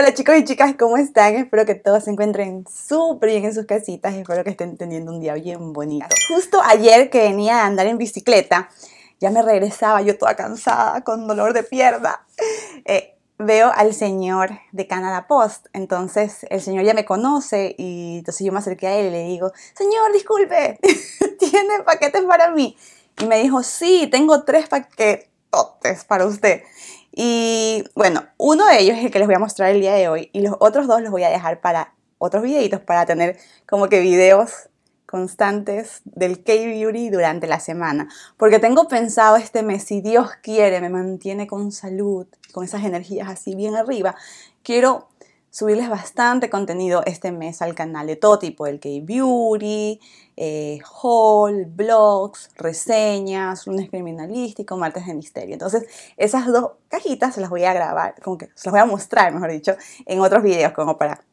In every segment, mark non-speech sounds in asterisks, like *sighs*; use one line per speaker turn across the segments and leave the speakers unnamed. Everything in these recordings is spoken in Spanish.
Hola chicos y chicas, ¿cómo están? Espero que todos se encuentren súper bien en sus casitas. y Espero que estén teniendo un día bien bonito. Justo ayer que venía a andar en bicicleta, ya me regresaba yo toda cansada, con dolor de pierna. Eh, veo al señor de Canada Post. Entonces el señor ya me conoce y entonces yo me acerqué a él y le digo, señor, disculpe, *laughs* ¿tiene paquetes para mí? Y me dijo, sí, tengo tres paquetotes para usted. Y bueno, uno de ellos es el que les voy a mostrar el día de hoy y los otros dos los voy a dejar para otros videitos para tener como que videos constantes del K-Beauty durante la semana. Porque tengo pensado este mes, si Dios quiere, me mantiene con salud, con esas energías así bien arriba, quiero subirles bastante contenido este mes al canal de todo tipo, el K-Beauty, eh, haul, blogs, reseñas, lunes criminalístico, martes de misterio. Entonces, esas dos cajitas se las voy a grabar, como que se las voy a mostrar, mejor dicho, en otros videos, como para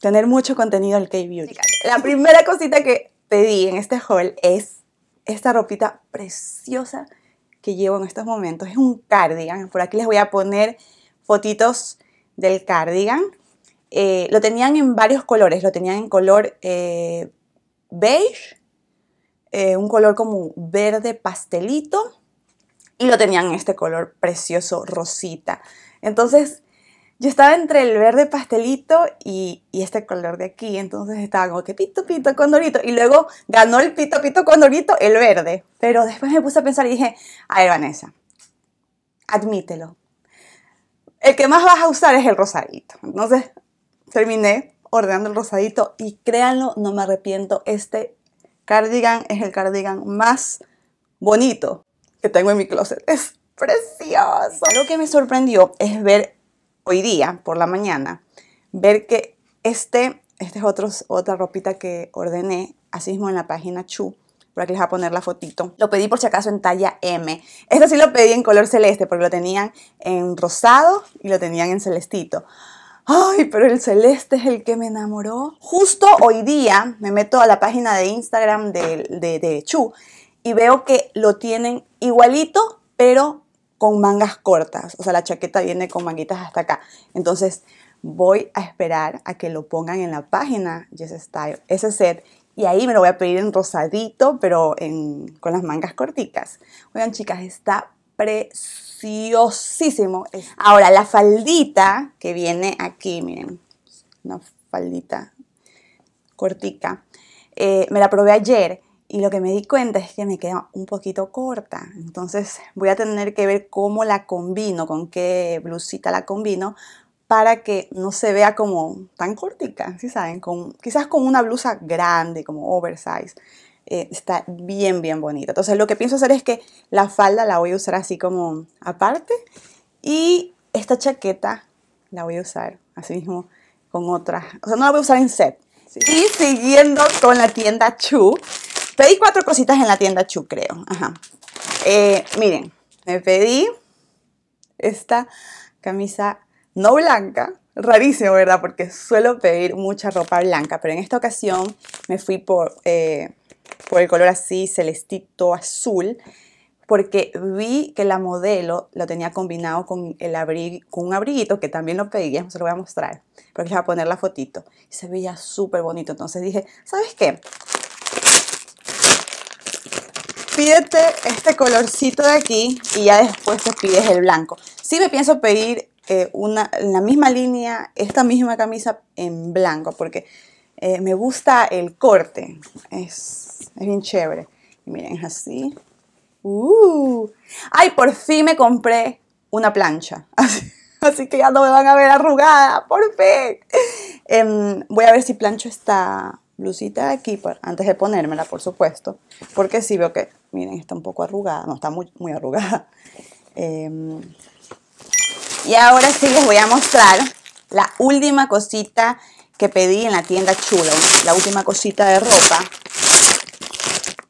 tener mucho contenido del K-Beauty. La primera cosita que pedí en este haul es esta ropita preciosa que llevo en estos momentos. Es un cardigan, por aquí les voy a poner fotitos del cardigan eh, lo tenían en varios colores, lo tenían en color eh, beige, eh, un color como verde pastelito, y lo tenían en este color precioso rosita. Entonces, yo estaba entre el verde pastelito y, y este color de aquí, entonces estaba como que pito pito condorito, y luego ganó el pito pito condorito el verde. Pero después me puse a pensar y dije, a ver Vanessa, admítelo, el que más vas a usar es el rosadito. Entonces, terminé ordenando el rosadito y créanlo, no me arrepiento. Este cardigan es el cardigan más bonito que tengo en mi closet. Es precioso. Lo que me sorprendió es ver hoy día, por la mañana, ver que este, este es otra ropita que ordené, así mismo en la página Chu. Por aquí les voy a poner la fotito. Lo pedí por si acaso en talla M. Esto sí lo pedí en color celeste porque lo tenían en rosado y lo tenían en celestito ay, pero el celeste es el que me enamoró. Justo hoy día me meto a la página de Instagram de, de, Chu y veo que lo tienen igualito, pero con mangas cortas. O sea, la chaqueta viene con manguitas hasta acá. Entonces, voy a esperar a que lo pongan en la página Yes Style, ese set. Y ahí me lo voy a pedir en rosadito, pero con las mangas corticas. Oigan, chicas, está precioso preciosísimo. Ahora, la faldita que viene aquí, miren, una faldita cortica. Eh, me la probé ayer y lo que me di cuenta es que me queda un poquito corta. Entonces voy a tener que ver cómo la combino, con qué blusita la combino para que no se vea como tan cortica, si saben? Con, quizás con una blusa grande, como oversize. Eh, está bien, bien bonita. Entonces lo que pienso hacer es que la falda la voy a usar así como aparte y esta chaqueta la voy a usar así mismo con otra. O sea, no la voy a usar en set. Y siguiendo con la tienda Chu, pedí cuatro cositas en la tienda Chu, creo. Eh, miren, me pedí esta camisa no blanca, rarísimo, ¿verdad? Porque suelo pedir mucha ropa blanca, pero en esta ocasión me fui por... Eh, por el color así celestito azul, porque vi que la modelo lo tenía combinado con, el con un abriguito que también lo pedí, se lo voy a mostrar, porque les voy a poner la fotito. Y se veía súper bonito, entonces dije, ¿sabes qué? Pídete este colorcito de aquí y ya después te pides el blanco. Sí me pienso pedir eh, una, la misma línea, esta misma camisa en blanco, porque eh, me gusta el corte, es, bien chévere. miren, así. Uh. ¡Ay, por fin me compré una plancha! *laughs* Así, que ya no me van a ver arrugada, por fin. Em, voy a ver si plancho esta blusita de aquí, antes de ponérmela, por supuesto. Porque sí veo que, miren, está un poco arrugada. No, está muy, muy arrugada. Em, y ahora sí les voy a mostrar la última cosita que pedí en la tienda chula, la última cosita de ropa.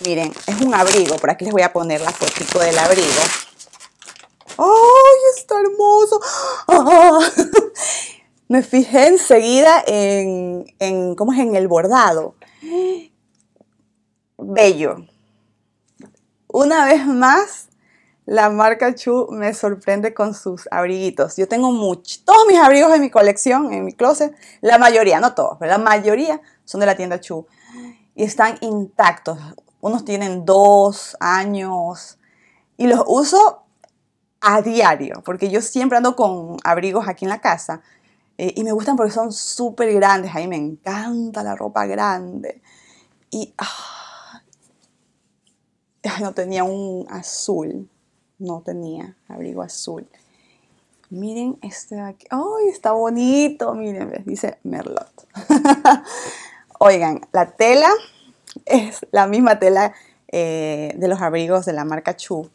Miren, es un abrigo, por aquí les voy a poner la fotito del abrigo. ¡Ay, está hermoso! ¡Ah! *laughs* Me fijé enseguida en, en, ¿cómo es? En el bordado. Bello. Una vez más, la marca Chu me sorprende con sus abriguitos. Yo tengo muchos, todos mis abrigos en mi colección, en mi closet, la mayoría, no todos, pero la mayoría son de la tienda Chu y están intactos. Unos tienen dos años y los uso a diario, porque yo siempre ando con abrigos aquí en la casa eh, y me gustan porque son súper grandes. A mí me encanta la ropa grande. Y ah, no tenía un azul no tenía abrigo azul. Miren este de aquí. ¡Ay, está bonito! Miren, dice Merlot. *laughs* Oigan, la tela es la misma tela eh, de los abrigos de la marca Chu.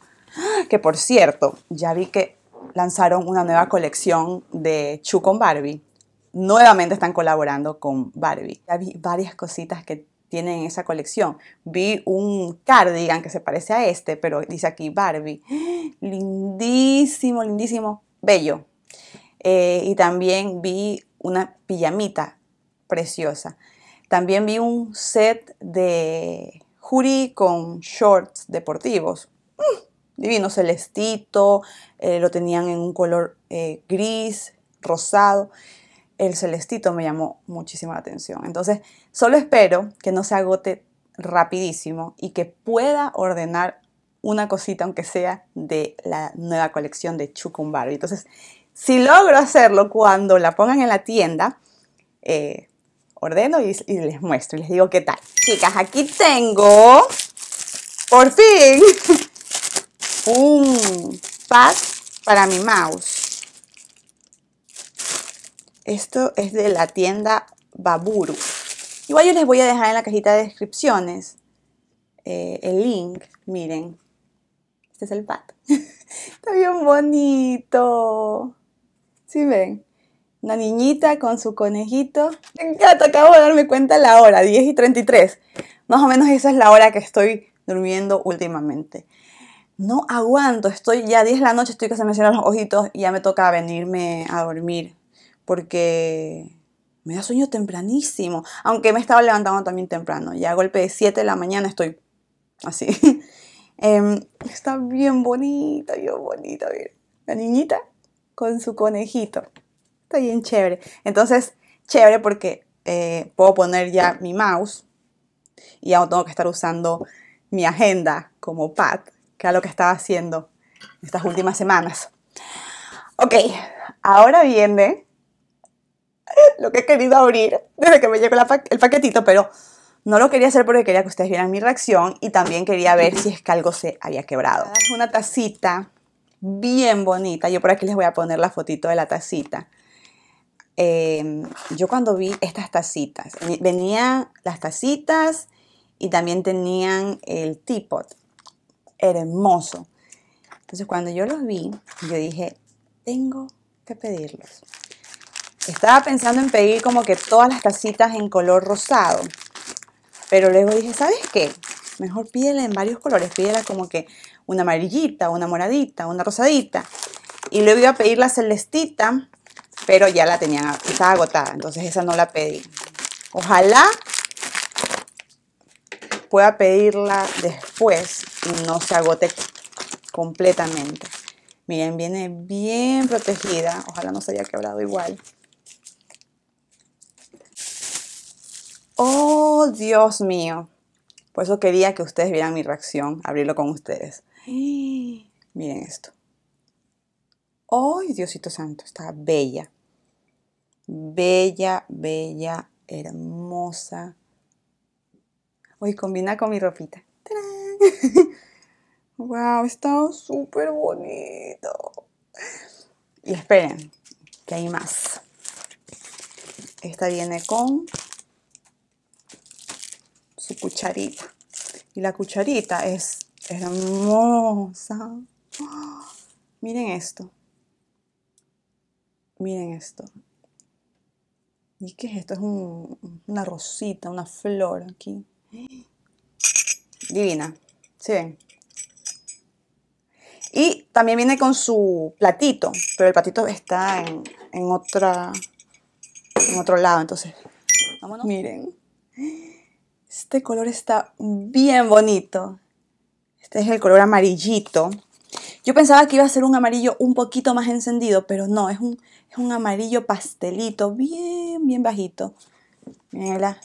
Que por cierto, ya vi que lanzaron una nueva colección de Chu con Barbie. Nuevamente están colaborando con Barbie. Ya vi varias cositas que tienen esa colección. Vi un cardigan que se parece a este, pero dice aquí Barbie. *gasps* Lindísimo, lindísimo, bello. Eh, y también vi una pijamita preciosa. También vi un set de hoodie con shorts deportivos. Mm, divino celestito, eh, lo tenían en un color eh, gris, rosado el celestito me llamó muchísimo la atención. Entonces, solo espero que no se agote rapidísimo y que pueda ordenar una cosita, aunque sea de la nueva colección de Chukumbari. Entonces, si logro hacerlo cuando la pongan en la tienda, eh, ordeno y, y, les muestro y les digo qué tal. Chicas, aquí tengo, por fin, *laughs* un pad para mi mouse. Esto es de la tienda Baburu. Igual yo les voy a dejar en la cajita de descripciones eh, el link. Miren, este es el pato. *laughs* Está bien bonito. ¿Sí ven? Una niñita con su conejito. ya acabo de darme cuenta la hora, 10 y 33. Más o menos esa es la hora que estoy durmiendo últimamente. No aguanto, estoy ya 10 de la noche, estoy que se me cierran los ojitos y ya me toca venirme a dormir porque me da sueño tempranísimo, aunque me estaba levantando también temprano, ya a golpe de 7 de la mañana estoy así. *laughs* Em, está bien bonita, bien bonita, bien. La niñita con su conejito. Está bien chévere. Entonces, chévere porque eh, puedo poner ya mi mouse y ya no tengo que estar usando mi agenda como pad, que es lo que estaba haciendo estas últimas semanas. Ok, ahora viene lo que he querido abrir desde que me llegó el paquetito, pero no lo quería hacer porque quería que ustedes vieran mi reacción y también quería ver si es que algo se había quebrado. Es una tacita bien bonita. Yo por aquí les voy a poner la fotito de la tacita. Em, yo cuando vi estas tacitas, venían las tacitas y también tenían el teapot. Hermoso. Entonces cuando yo los vi, yo dije, tengo que pedirlos. Estaba pensando en pedir como que todas las casitas en color rosado. Pero luego dije, ¿sabes qué? Mejor pídela en varios colores. Pídela como que una amarillita, una moradita, una rosadita. Y luego iba a pedir la celestita, pero ya la tenía, estaba agotada. Entonces esa no la pedí. Ojalá pueda pedirla después y no se agote completamente. Miren, viene bien protegida. Ojalá no se haya quebrado igual. Oh, Dios mío. Por eso quería que ustedes vieran mi reacción, abrirlo con ustedes. *gasps* Miren esto. ¡Ay, oh, Diosito Santo! Está bella. Bella, bella, hermosa. Hoy combina con mi ropita. ¡Tarán! ¡Wow! *laughs* Está súper bonito. Y esperen, que hay más. Esta viene con su cucharita. Y la cucharita es hermosa. *gasps* Miren esto. Miren esto. ¿Y qué es esto? Es una rosita, una flor aquí. *gasps* Divina. ¿Sí ven? Y también viene con su platito, pero el platito está en, en otra en otro lado, entonces. Vámonos. Miren. Este color está bien bonito. Este es el color amarillito. Yo pensaba que iba a ser un amarillo un poquito más encendido, pero no, es un, es un amarillo pastelito, bien, bien bajito. Miren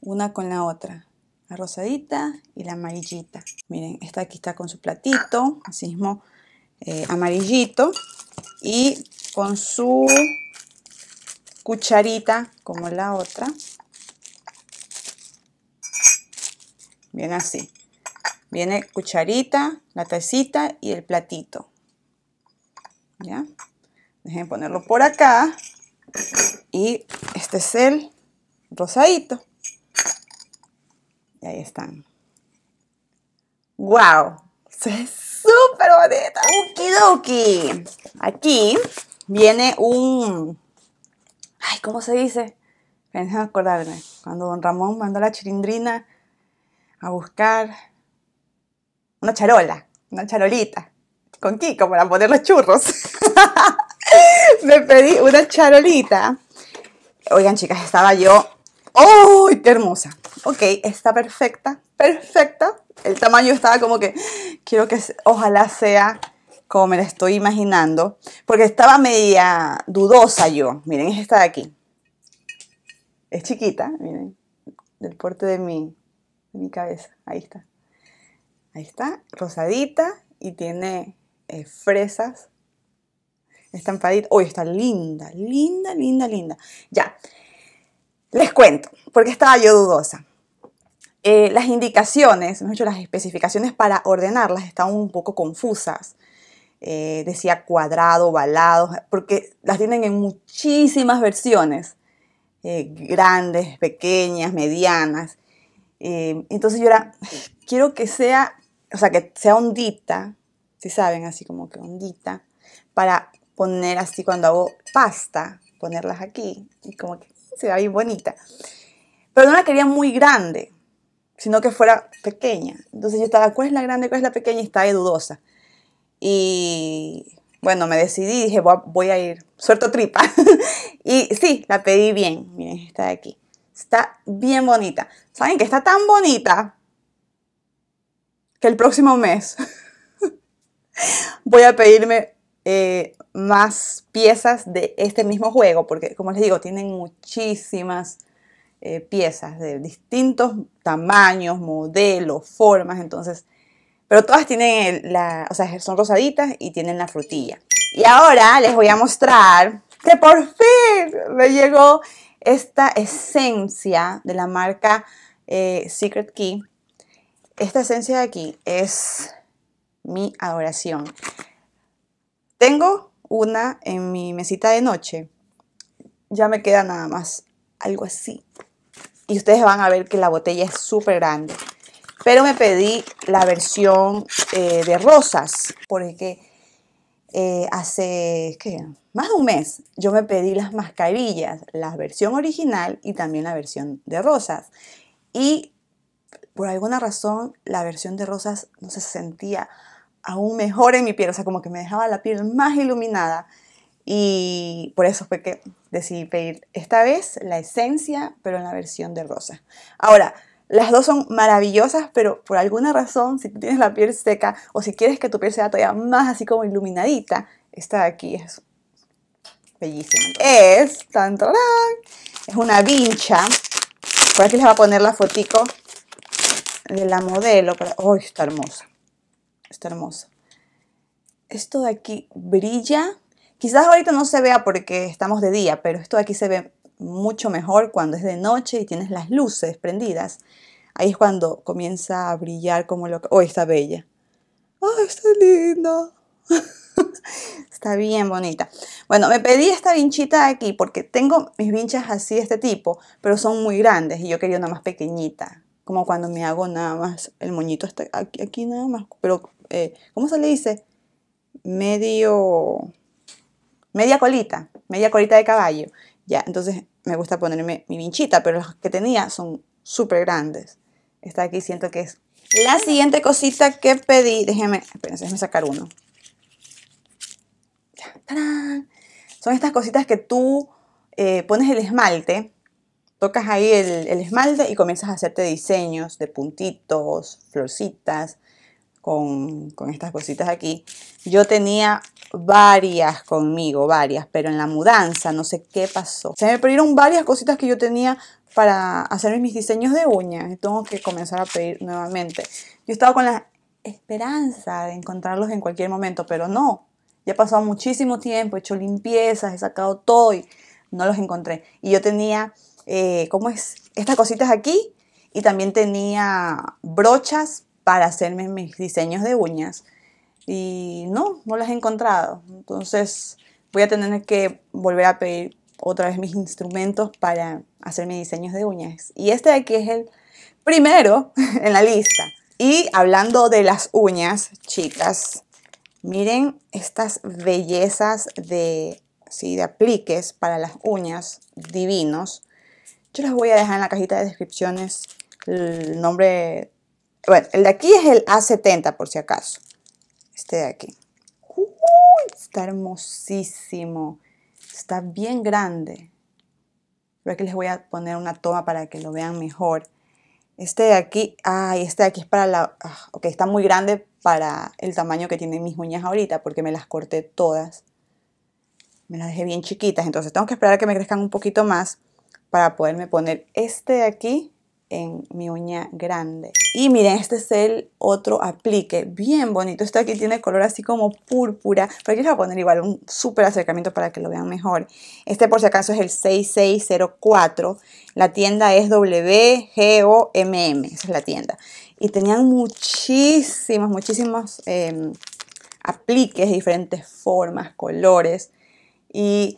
una con la otra. La rosadita y la amarillita. Miren, esta aquí está con su platito, así mismo eh, amarillito. Y con su cucharita, como la otra. Bien, así. Viene cucharita, la tacita y el platito. ¿Ya? Dejen ponerlo por acá. Y este es el rosadito. Y ahí están. ¡Wow! Se súper bonita. ¡Ukiduki! Aquí viene un... Ay, ¿cómo se dice? déjenme acordarme. Cuando don Ramón mandó la chirindrina a buscar una charola, una charolita, con Kiko para poner los churros. *laughs* me pedí una charolita. Oigan, chicas, estaba yo. ¡Oh, qué hermosa! Ok, está perfecta, perfecta. El tamaño estaba como que quiero que ojalá sea como me la estoy imaginando, porque estaba media dudosa yo. Miren, es esta de aquí. Es chiquita, miren, del porte de mi mi cabeza. Ahí está. Ahí está, rosadita y tiene eh, fresas estampaditas. Uy, está linda, linda, linda, linda. Ya, les cuento, porque estaba yo dudosa. Eh, las indicaciones, las especificaciones para ordenarlas estaban un poco confusas. Eh, decía cuadrado, ovalado, porque las tienen en muchísimas versiones, grandes, pequeñas, medianas. Em, entonces yo era, quiero que sea, o sea, que sea ondita, si saben, así como que ondita, para poner así cuando hago pasta, ponerlas aquí, y como que se vea bien bonita. Pero no la quería muy grande, sino que fuera pequeña. Entonces yo estaba, ¿cuál es la grande, cuál es la pequeña? Y estaba dudosa. Y bueno, me decidí, dije, voy a, ir, suelto tripa. *laughs* y sí, la pedí bien, miren, está de aquí. Está bien bonita. ¿Saben que está tan bonita? Que el próximo mes *laughs* voy a pedirme eh, más piezas de este mismo juego, porque como les digo, tienen muchísimas eh, piezas de distintos tamaños, modelos, formas, entonces, pero todas tienen la, o sea, son rosaditas y tienen la frutilla. Y ahora les voy a mostrar que por fin me llegó esta esencia de la marca eh, Secret Key, esta esencia de aquí es mi adoración. Tengo una en mi mesita de noche. Ya me queda nada más algo así. Y ustedes van a ver que la botella es súper grande. Pero me pedí la versión eh, de rosas. Porque eh, hace más de un mes yo me pedí las mascarillas, la versión original y también la versión de rosas. Y por alguna razón la versión de rosas no se sentía aún mejor en mi piel, o sea, como que me dejaba la piel más iluminada. Y por eso fue que decidí pedir esta vez la esencia, pero en la versión de rosa. Ahora, las dos son maravillosas, pero por alguna razón, si tú tienes la piel seca o si quieres que tu piel sea todavía más así como iluminadita, esta de aquí es bellísima. Es, tan, es una vincha. Por aquí les voy a poner la fotico de la modelo. ¡Uy, oh, está hermosa! Está hermosa. Esto de aquí brilla. Quizás ahorita no se vea porque estamos de día, pero esto de aquí se ve mucho mejor cuando es de noche y tienes las luces prendidas. Ahí es cuando comienza a brillar como que ¡Oh, está bella! está linda! *laughs* está bien bonita. Bueno, me pedí esta vinchita de aquí porque tengo mis vinchas así de este tipo, pero son muy grandes y yo quería una más pequeñita. Como cuando me hago nada más, el moñito está aquí, aquí nada más, pero como eh, ¿cómo se le dice? Medio, media colita, media colita de caballo. Ya, entonces me gusta ponerme mi vinchita, pero las que tenía son súper grandes. Está aquí, siento que es. La siguiente cosita que pedí, déjenme, espérense, sacar uno. Son estas cositas que tú eh, pones el esmalte, tocas ahí el, el esmalte y comienzas a hacerte diseños de puntitos, florcitas, con, con, estas cositas aquí. Yo tenía varias conmigo, varias, pero en la mudanza no sé qué pasó. Se me perdieron varias cositas que yo tenía para hacer mis diseños de uñas. Tengo que comenzar a pedir nuevamente. Yo estaba con la esperanza de encontrarlos en cualquier momento, pero no. Ya ha pasado muchísimo tiempo, he hecho limpiezas, he sacado todo y no los encontré. Y yo tenía, eh, ¿cómo es? Estas cositas aquí y también tenía brochas para hacerme mis diseños de uñas y no, no las he encontrado. Entonces voy a tener que volver a pedir otra vez mis instrumentos para hacer mis diseños de uñas. Y este de aquí es el primero *laughs* en la lista. Y hablando de las uñas, chicas, miren estas bellezas de, sí, de apliques para las uñas divinos. Yo las voy a dejar en la cajita de descripciones el nombre. Bueno, el de aquí es el A70 por si acaso. Este de aquí. está hermosísimo. Está bien grande. Creo que les voy a poner una toma para que lo vean mejor. Este de aquí, ay, este de aquí es para la... Ah, ok, está muy grande para el tamaño que tienen mis uñas ahorita porque me las corté todas. Me las dejé bien chiquitas, entonces tengo que esperar a que me crezcan un poquito más para poderme poner este de aquí en mi uña grande. Y miren, este es el otro aplique, bien bonito. Este aquí tiene color así como púrpura, pero aquí les voy a poner igual un súper acercamiento para que lo vean mejor. Este por si acaso es el 6604, la tienda es WGOMM, esa es la tienda. Y tenían muchísimos, muchísimos eh, apliques, diferentes formas, colores. Y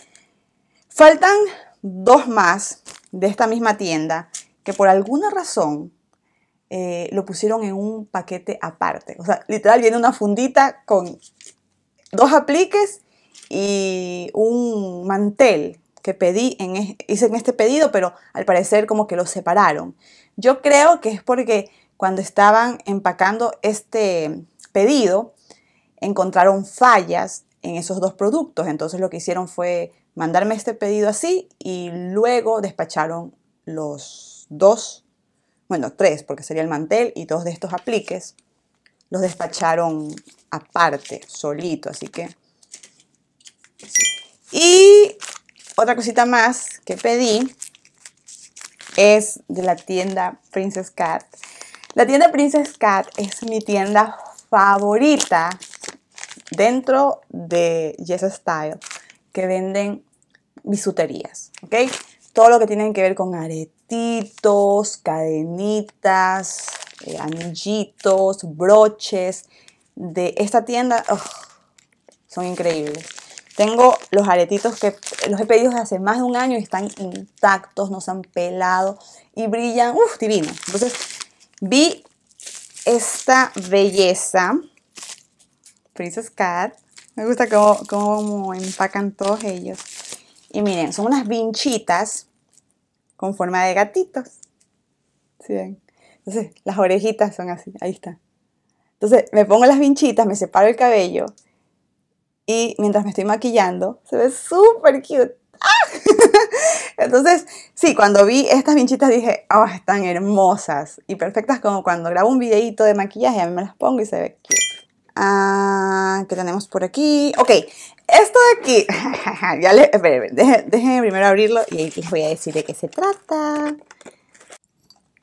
faltan dos más de esta misma tienda que por alguna razón eh, lo pusieron en un paquete aparte. O sea, literal viene una fundita con dos apliques y un mantel que pedí, en, hice en este pedido, pero al parecer como que lo separaron. Yo creo que es porque cuando estaban empacando este pedido, encontraron fallas en esos dos productos. Entonces lo que hicieron fue mandarme este pedido así y luego despacharon los dos, bueno, tres, porque sería el mantel y dos de estos apliques, los despacharon aparte, solito, así que... Y otra cosita más que pedí es de la tienda Princess Cat. La tienda Princess Cat es mi tienda favorita dentro de Yes Style, que venden bisuterías, ¿ok? Todo lo que tienen que ver con aretes titos, cadenitas, eh, anillitos, broches de esta tienda. son increíbles. Tengo los aretitos que los he pedido hace más de un año y están intactos, no se han pelado y brillan. Uf, divino. Entonces vi esta belleza. Princess Cat. Me gusta cómo, cómo empacan todos ellos. Y miren, son unas vinchitas con forma de gatitos. ¿Sí ven? Entonces, las orejitas son así, ahí está. Entonces, me pongo las vinchitas, me separo el cabello y mientras me estoy maquillando, se ve súper cute. ¡Ah! *laughs* Entonces, sí, cuando vi estas vinchitas dije, oh, están hermosas! Y perfectas como cuando grabo un videíto de maquillaje, a mí me las pongo y se ve cute. Ah, ¿qué tenemos por aquí? Ok, esto de aquí, *laughs* ya le, déjenme, primero abrirlo y les voy a decir de qué se trata.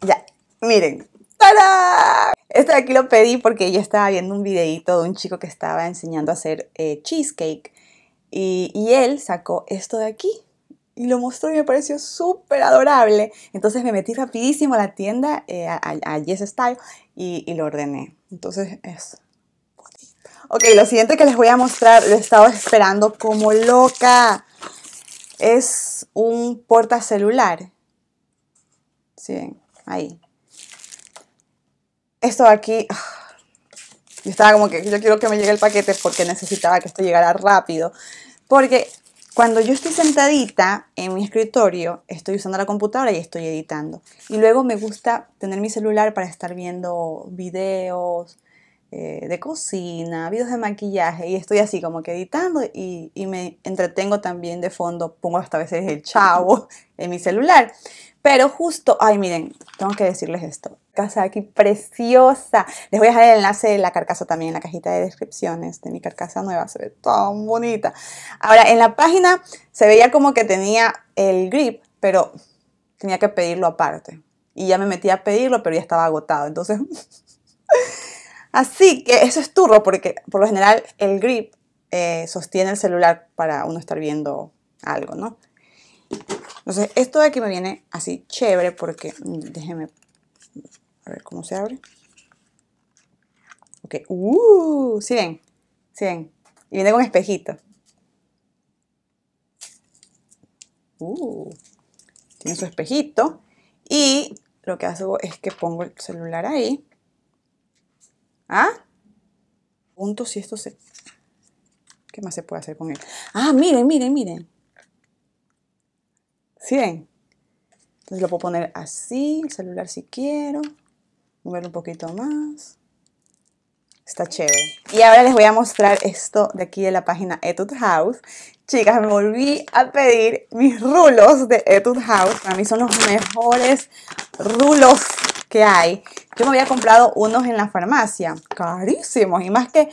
Ya, miren. ¡Tarán! Esto de aquí lo pedí porque yo estaba viendo un videito de un chico que estaba enseñando a hacer eh, cheesecake y, él sacó esto de aquí y lo mostró y me pareció súper adorable. Entonces me metí rapidísimo a la tienda, eh, a, YesStyle, Yes Style, y, y, lo ordené. Entonces es Ok, lo siguiente que les voy a mostrar, lo he estado esperando como loca. Es un celular. ¿Sí Ahí. Esto aquí... Ah, yo estaba como que yo quiero que me llegue el paquete porque necesitaba que esto llegara rápido. Porque cuando yo estoy sentadita en mi escritorio, estoy usando la computadora y estoy editando. Y luego me gusta tener mi celular para estar viendo videos, eh, de cocina, videos de maquillaje y estoy así como que editando y, me entretengo también de fondo, pongo hasta a veces el chavo *laughs* en mi celular. Pero justo, ay miren, tengo que decirles esto. Casa aquí preciosa. Les voy a dejar el enlace de la carcasa también en la cajita de descripciones de mi carcasa nueva. Se ve tan bonita. Ahora, en la página se veía como que tenía el grip, pero tenía que pedirlo aparte. Y ya me metí a pedirlo, pero ya estaba agotado. Entonces, *laughs* Así que eso es turro porque por lo general el grip eh, sostiene el celular para uno estar viendo algo, ¿no? Entonces esto de aquí me viene así chévere porque mm, déjeme a ver cómo se abre. Ok, uh, ¿sí ven, ¿Sí ven, y viene con espejito. Uh, tiene su espejito y lo que hago es que pongo el celular ahí ¿Ah? Punto si esto se... ¿Qué más se puede hacer con él? Ah, miren, miren, miren. ¿Sí ven? Entonces lo puedo poner así, el celular si quiero. Moverlo un poquito más. Está chévere. Y ahora les voy a mostrar esto de aquí de la página Etude House. Chicas, me volví a pedir mis rulos de Etude House. Para mí son los mejores rulos hay. Yo me había comprado unos en la farmacia, carísimos, y más que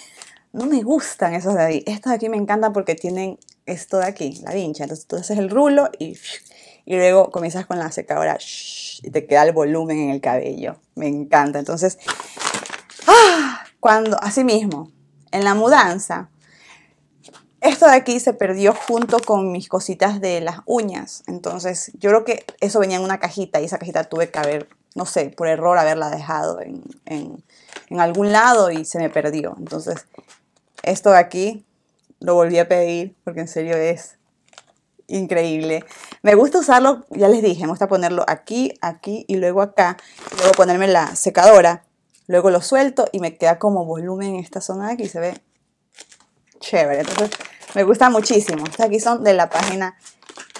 no me gustan esos de ahí. Estos de aquí me encantan porque tienen esto de aquí, la vincha. Entonces tú haces el rulo y, y luego comienzas con la secadora y te queda el volumen en el cabello. Me encanta. Entonces, ¡ah! cuando, así mismo, en la mudanza, esto de aquí se perdió junto con mis cositas de las uñas. Entonces, yo creo que eso venía en una cajita y esa cajita tuve que haber no sé, por error haberla dejado en, algún lado y se me perdió. Entonces, esto de aquí lo volví a pedir porque en serio es increíble. Me gusta usarlo, ya les dije, me gusta ponerlo aquí, aquí y luego acá. luego ponerme la secadora, luego lo suelto y me queda como volumen en esta zona de aquí, se ve chévere. Entonces me gusta muchísimo. Estas aquí son de la página,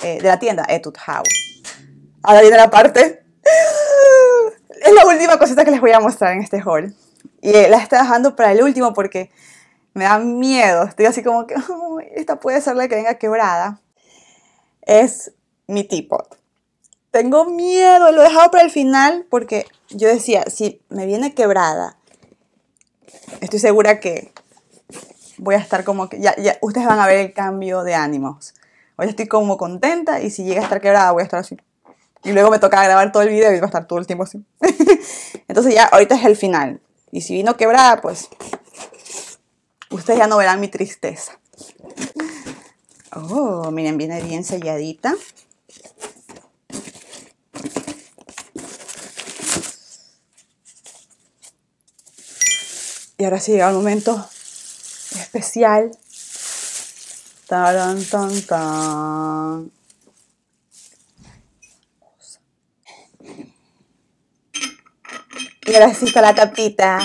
eh, de la tienda Etude House. Ahora viene la parte la última cosita que les voy a mostrar en este haul. Y eh, la estoy dejando para el último porque me da miedo. Estoy así como que, *laughs* esta puede ser la que venga quebrada. Es mi teapot. Tengo miedo, lo he dejado para el final porque yo decía, si me viene quebrada, estoy segura que voy a estar como que, ya ustedes van a ver el cambio de ánimos. Hoy estoy como contenta y si llega a estar quebrada voy a estar así, y luego me toca grabar todo el video y va a estar todo el tiempo así. *laughs* Entonces ya, ahorita es el final. Y si vino quebrada, pues ustedes ya no verán mi tristeza. Oh, miren, viene bien selladita. Y ahora sí llega el momento especial. Tan, tan, tan. Gracias a la tapita.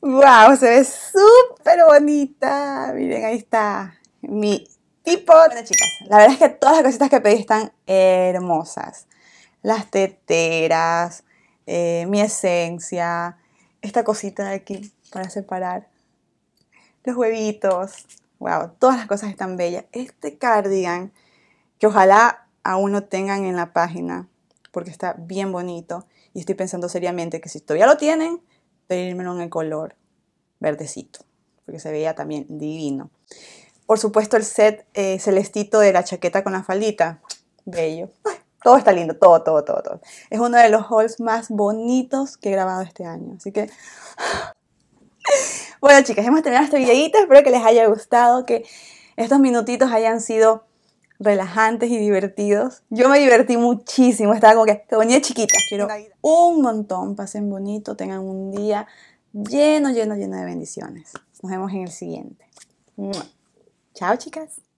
¡Wow! Se ve súper bonita. Miren, ahí está. Mi tipo. Bueno, chicas, la verdad es que todas las cositas que pedí están hermosas. Las teteras, eh, mi esencia, esta cosita de aquí para separar, los huevitos. ¡Wow! Todas las cosas están bellas. Este cardigan, que ojalá aún no tengan en la página porque está bien bonito y estoy pensando seriamente que si todavía lo tienen, pedírmelo en el color verdecito, porque se veía también divino. Por supuesto el set eh, celestito de la chaqueta con la faldita, bello. todo está lindo, todo, todo, todo, todo. Es uno de los hauls más bonitos que he grabado este año, así que *sighs* bueno, chicas, hemos terminado este videíto. Espero que les haya gustado, que estos minutitos hayan sido relajantes y divertidos. Yo me divertí muchísimo, estaba como que, que venía chiquita, quiero un montón, pasen bonito, tengan un día lleno, lleno, lleno de bendiciones. Nos vemos en el siguiente. Chao chicas.